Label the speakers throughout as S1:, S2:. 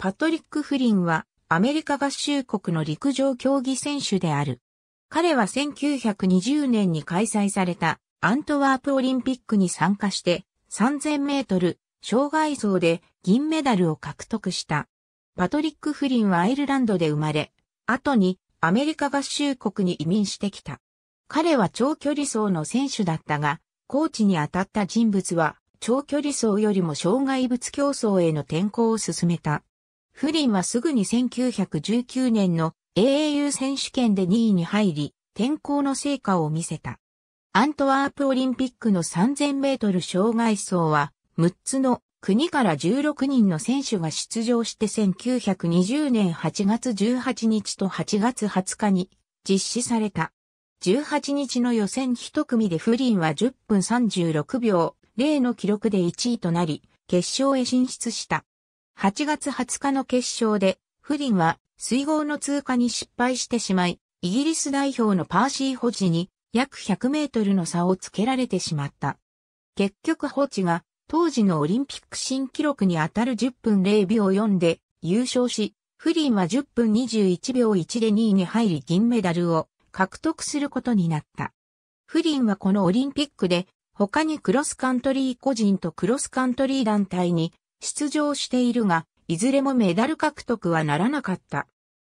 S1: パトリック・フリンはアメリカ合衆国の陸上競技選手である。彼は1920年に開催されたアントワープオリンピックに参加して3000メートル障害層で銀メダルを獲得した。パトリック・フリンはアイルランドで生まれ、後にアメリカ合衆国に移民してきた。彼は長距離走の選手だったが、コーチに当たった人物は長距離走よりも障害物競争への転向を進めた。フリンはすぐに1919年の AAU 選手権で2位に入り、転校の成果を見せた。アントワープオリンピックの3000メートル障害走は、6つの国から16人の選手が出場して1920年8月18日と8月20日に実施された。18日の予選1組でフリンは10分36秒0の記録で1位となり、決勝へ進出した。8月20日の決勝で、フリンは水濠の通過に失敗してしまい、イギリス代表のパーシー・ホジに約100メートルの差をつけられてしまった。結局ホジが当時のオリンピック新記録にあたる10分0秒4で優勝し、フリンは10分21秒1で2位に入り銀メダルを獲得することになった。フリンはこのオリンピックで他にクロスカントリー個人とクロスカントリー団体に出場しているが、いずれもメダル獲得はならなかった。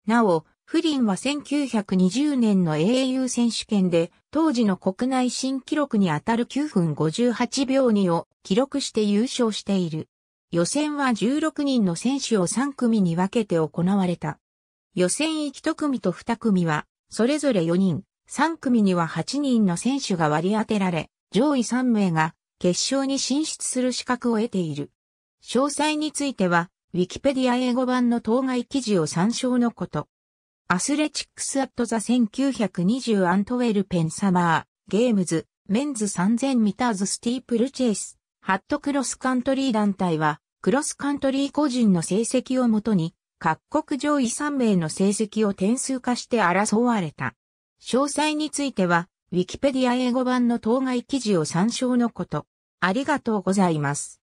S1: なお、フリンは1920年の英雄選手権で、当時の国内新記録にあたる9分58秒2を記録して優勝している。予選は16人の選手を3組に分けて行われた。予選1組と2組は、それぞれ4人、3組には8人の選手が割り当てられ、上位3名が決勝に進出する資格を得ている。詳細については、ウィキペディア英語版の当該記事を参照のこと。アスレチックスアットザ1920アントウェルペンサマー、ゲームズ、メンズ3000ミターズスティープルチェイス、ハットクロスカントリー団体は、クロスカントリー個人の成績をもとに、各国上位3名の成績を点数化して争われた。詳細については、ウィキペディア英語版の当該記事を参照のこと。ありがとうございます。